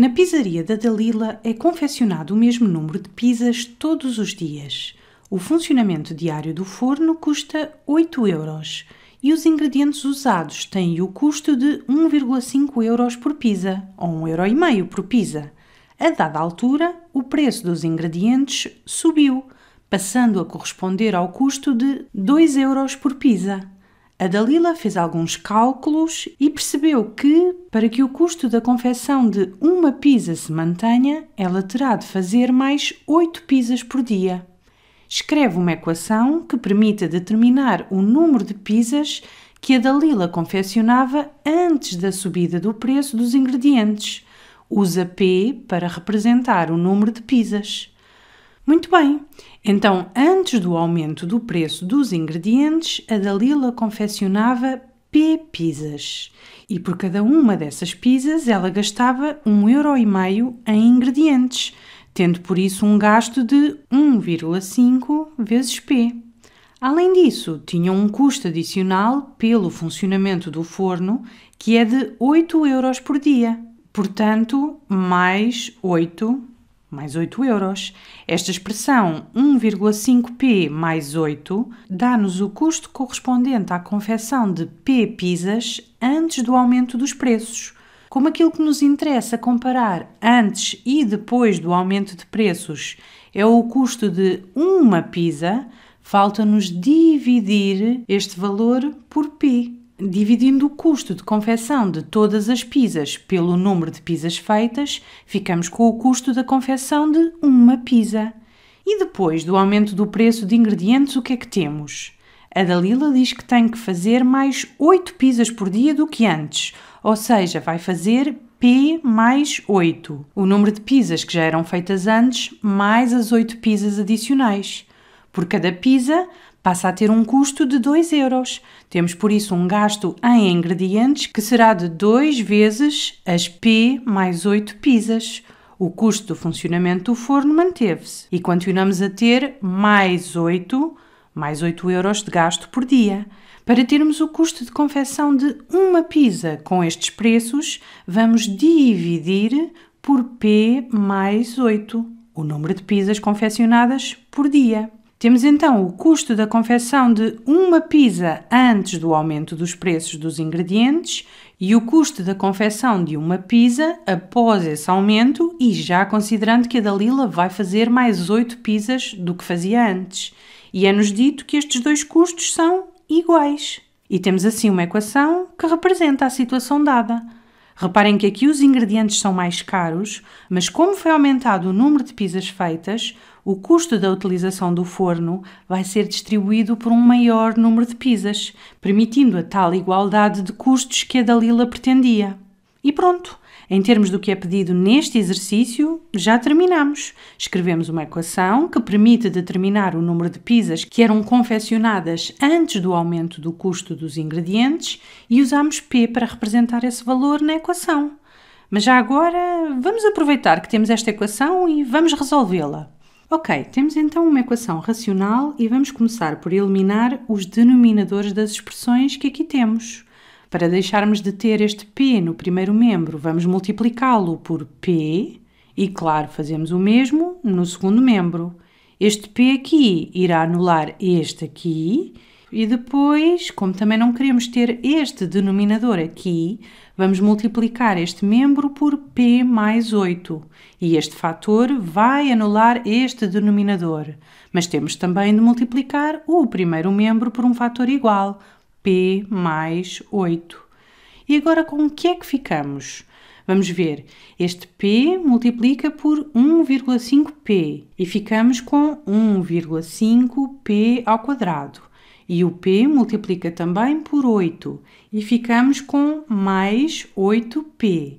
Na pizzaria da Dalila é confeccionado o mesmo número de pizzas todos os dias. O funcionamento diário do forno custa 8 euros e os ingredientes usados têm o custo de 1,5 euros por pizza ou 1,5 euro por pizza. A dada altura, o preço dos ingredientes subiu, passando a corresponder ao custo de 2 euros por pizza. A Dalila fez alguns cálculos e percebeu que, para que o custo da confecção de uma pizza se mantenha, ela terá de fazer mais 8 pizzas por dia. Escreve uma equação que permita determinar o número de pizzas que a Dalila confeccionava antes da subida do preço dos ingredientes. Usa P para representar o número de pizzas. Muito bem, então antes do aumento do preço dos ingredientes, a Dalila confeccionava P pizzas e por cada uma dessas pizzas ela gastava 1,5€ em ingredientes, tendo por isso um gasto de 1,5 vezes P. Além disso, tinha um custo adicional pelo funcionamento do forno que é de 8 euros por dia, portanto, mais 8 mais 8 euros. Esta expressão 1,5p mais 8 dá-nos o custo correspondente à confecção de p pizzas antes do aumento dos preços. Como aquilo que nos interessa comparar antes e depois do aumento de preços é o custo de uma pizza, falta-nos dividir este valor por p. Dividindo o custo de confecção de todas as pizzas pelo número de pizzas feitas, ficamos com o custo da confecção de uma pizza. E depois do aumento do preço de ingredientes, o que é que temos? A Dalila diz que tem que fazer mais 8 pizzas por dia do que antes, ou seja, vai fazer P mais 8, o número de pizzas que já eram feitas antes, mais as 8 pizzas adicionais. Por cada pizza, passa a ter um custo de 2 euros. Temos por isso um gasto em ingredientes que será de 2 vezes as P mais 8 pizzas. O custo do funcionamento do forno manteve-se e continuamos a ter mais 8, mais 8 euros de gasto por dia. Para termos o custo de confecção de uma pizza com estes preços, vamos dividir por P mais 8, o número de pizzas confeccionadas por dia. Temos então o custo da confecção de uma pizza antes do aumento dos preços dos ingredientes e o custo da confecção de uma pizza após esse aumento e já considerando que a Dalila vai fazer mais 8 pizzas do que fazia antes. E é-nos dito que estes dois custos são iguais. E temos assim uma equação que representa a situação dada. Reparem que aqui os ingredientes são mais caros, mas como foi aumentado o número de pizzas feitas, o custo da utilização do forno vai ser distribuído por um maior número de pizzas, permitindo a tal igualdade de custos que a Dalila pretendia. E pronto! Em termos do que é pedido neste exercício, já terminamos. Escrevemos uma equação que permite determinar o número de pizzas que eram confeccionadas antes do aumento do custo dos ingredientes e usamos P para representar esse valor na equação. Mas já agora, vamos aproveitar que temos esta equação e vamos resolvê-la. Ok, temos então uma equação racional e vamos começar por eliminar os denominadores das expressões que aqui temos. Para deixarmos de ter este P no primeiro membro, vamos multiplicá-lo por P e, claro, fazemos o mesmo no segundo membro. Este P aqui irá anular este aqui e depois, como também não queremos ter este denominador aqui, vamos multiplicar este membro por P mais 8. E este fator vai anular este denominador. Mas temos também de multiplicar o primeiro membro por um fator igual, P mais 8. E agora com o que é que ficamos? Vamos ver, este P multiplica por 1,5P e ficamos com 1,5P ao quadrado. E o P multiplica também por 8 e ficamos com mais 8P.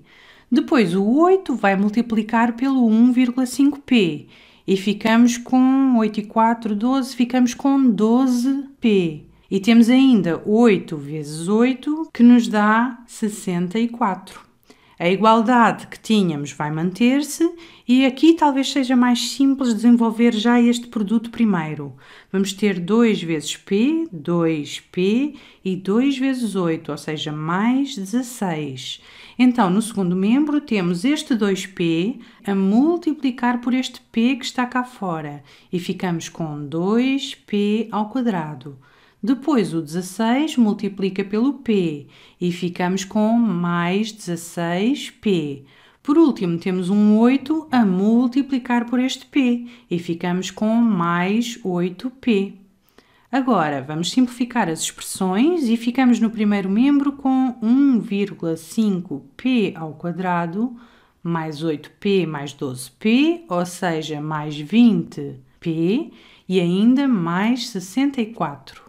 Depois o 8 vai multiplicar pelo 1,5p e ficamos com 8 e 4, 12, ficamos com 12p. E temos ainda 8 vezes 8, que nos dá 64. A igualdade que tínhamos vai manter-se e aqui talvez seja mais simples desenvolver já este produto primeiro. Vamos ter 2 vezes P, 2P e 2 vezes 8, ou seja, mais 16. Então, no segundo membro, temos este 2P a multiplicar por este P que está cá fora e ficamos com 2P ao quadrado. Depois o 16 multiplica pelo P e ficamos com mais 16P. Por último, temos um 8 a multiplicar por este P e ficamos com mais 8P. Agora, vamos simplificar as expressões e ficamos no primeiro membro com 1,5P ao quadrado mais 8P mais 12P, ou seja, mais 20P e ainda mais 64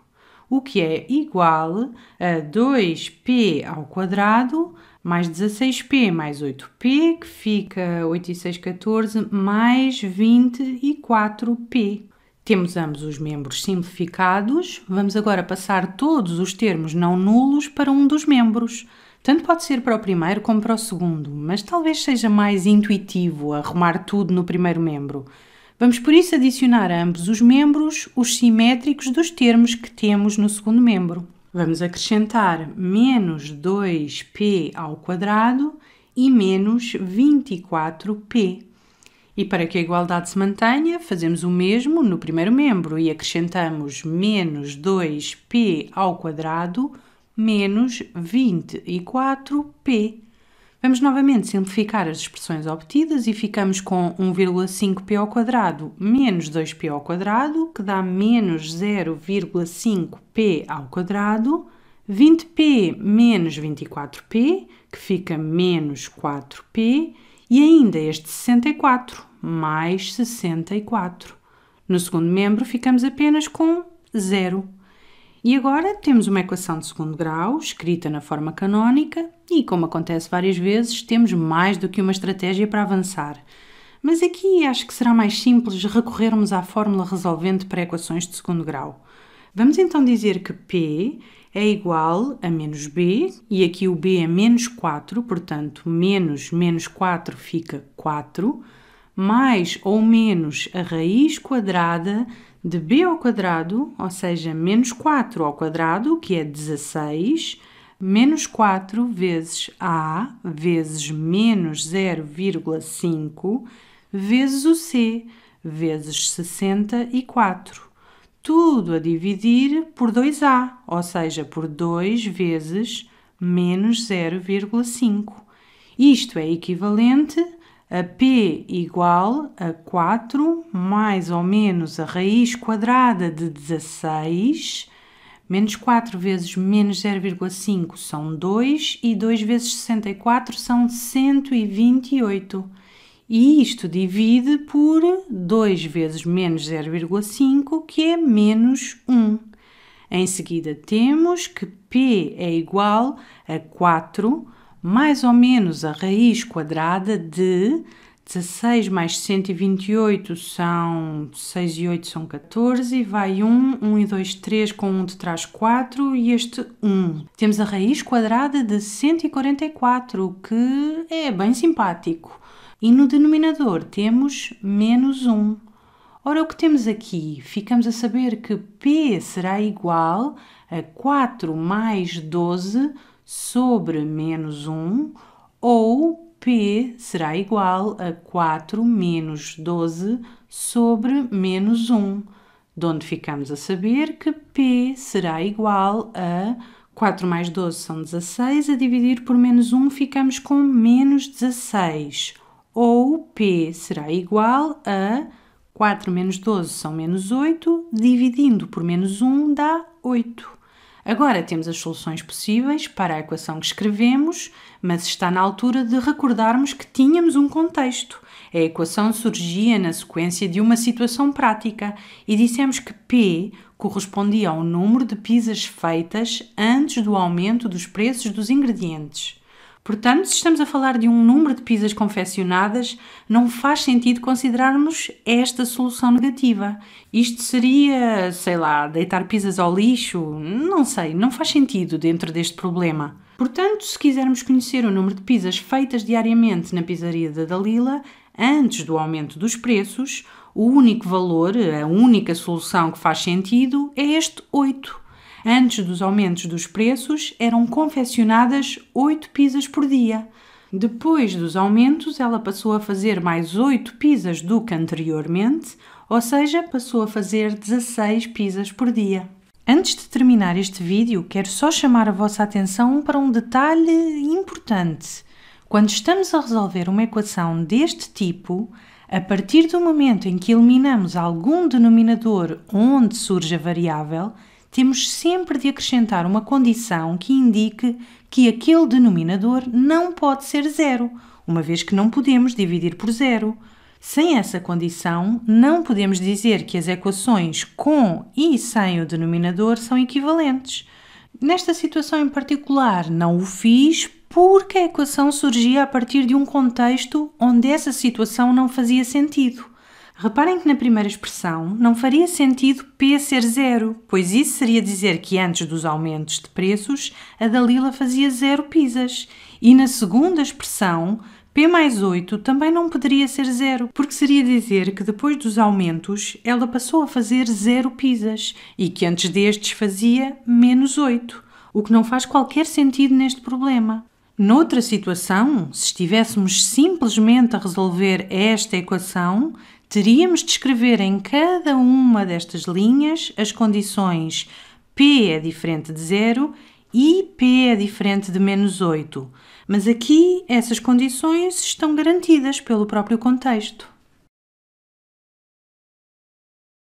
o que é igual a 2p ao quadrado mais 16p mais 8p, que fica 8 e 6, 14, mais 24p. Temos ambos os membros simplificados. Vamos agora passar todos os termos não nulos para um dos membros. Tanto pode ser para o primeiro como para o segundo, mas talvez seja mais intuitivo arrumar tudo no primeiro membro. Vamos por isso adicionar a ambos os membros os simétricos dos termos que temos no segundo membro. Vamos acrescentar menos 2p ao quadrado e menos 24p. E para que a igualdade se mantenha, fazemos o mesmo no primeiro membro e acrescentamos menos 2p ao quadrado menos 24p. Vamos novamente simplificar as expressões obtidas e ficamos com 1,5p menos 2p que dá menos 0,5p 20p menos 24p, que fica menos 4p, e ainda este 64, mais 64. No segundo membro ficamos apenas com 0. E agora temos uma equação de segundo grau, escrita na forma canónica, e como acontece várias vezes, temos mais do que uma estratégia para avançar. Mas aqui acho que será mais simples recorrermos à fórmula resolvente para equações de segundo grau. Vamos então dizer que P é igual a menos B, e aqui o B é menos 4, portanto, menos menos 4 fica 4, mais ou menos a raiz quadrada de b ao quadrado, ou seja, menos 4 ao quadrado, que é 16, menos 4 vezes a vezes menos 0,5 vezes o c vezes 64. Tudo a dividir por 2a, ou seja, por 2 vezes menos 0,5. Isto é equivalente a P igual a 4 mais ou menos a raiz quadrada de 16, menos 4 vezes menos 0,5 são 2 e 2 vezes 64 são 128. E isto divide por 2 vezes menos 0,5, que é menos 1. Em seguida, temos que P é igual a 4 mais ou menos a raiz quadrada de 16 mais 128 são 6 e 8 são 14, vai 1, 1 e 2, 3, com 1 de trás 4 e este 1. Temos a raiz quadrada de 144, que é bem simpático. E no denominador temos menos 1. Ora, o que temos aqui? Ficamos a saber que P será igual a 4 mais 12 sobre menos 1 ou P será igual a 4 menos 12 sobre menos 1, de onde ficamos a saber que P será igual a 4 mais 12 são 16, a dividir por menos 1 ficamos com menos 16, ou P será igual a 4 menos 12 são menos 8, dividindo por menos 1 dá 8. Agora temos as soluções possíveis para a equação que escrevemos, mas está na altura de recordarmos que tínhamos um contexto. A equação surgia na sequência de uma situação prática e dissemos que P correspondia ao número de pizzas feitas antes do aumento dos preços dos ingredientes. Portanto, se estamos a falar de um número de pizzas confeccionadas, não faz sentido considerarmos esta solução negativa. Isto seria, sei lá, deitar pizzas ao lixo? Não sei, não faz sentido dentro deste problema. Portanto, se quisermos conhecer o número de pizzas feitas diariamente na pizzaria da Dalila, antes do aumento dos preços, o único valor, a única solução que faz sentido é este 8. Antes dos aumentos dos preços, eram confeccionadas 8 pizzas por dia. Depois dos aumentos, ela passou a fazer mais 8 pizzas do que anteriormente, ou seja, passou a fazer 16 pizzas por dia. Antes de terminar este vídeo, quero só chamar a vossa atenção para um detalhe importante. Quando estamos a resolver uma equação deste tipo, a partir do momento em que eliminamos algum denominador onde surge a variável, temos sempre de acrescentar uma condição que indique que aquele denominador não pode ser zero, uma vez que não podemos dividir por zero. Sem essa condição, não podemos dizer que as equações com e sem o denominador são equivalentes. Nesta situação em particular, não o fiz porque a equação surgia a partir de um contexto onde essa situação não fazia sentido. Reparem que na primeira expressão não faria sentido P ser zero, pois isso seria dizer que antes dos aumentos de preços a Dalila fazia zero pizzas. E na segunda expressão, P mais 8 também não poderia ser zero, porque seria dizer que depois dos aumentos ela passou a fazer zero pizzas e que antes destes fazia menos 8, o que não faz qualquer sentido neste problema. Noutra situação, se estivéssemos simplesmente a resolver esta equação, teríamos de escrever em cada uma destas linhas as condições P é diferente de zero e P é diferente de menos 8. Mas aqui essas condições estão garantidas pelo próprio contexto.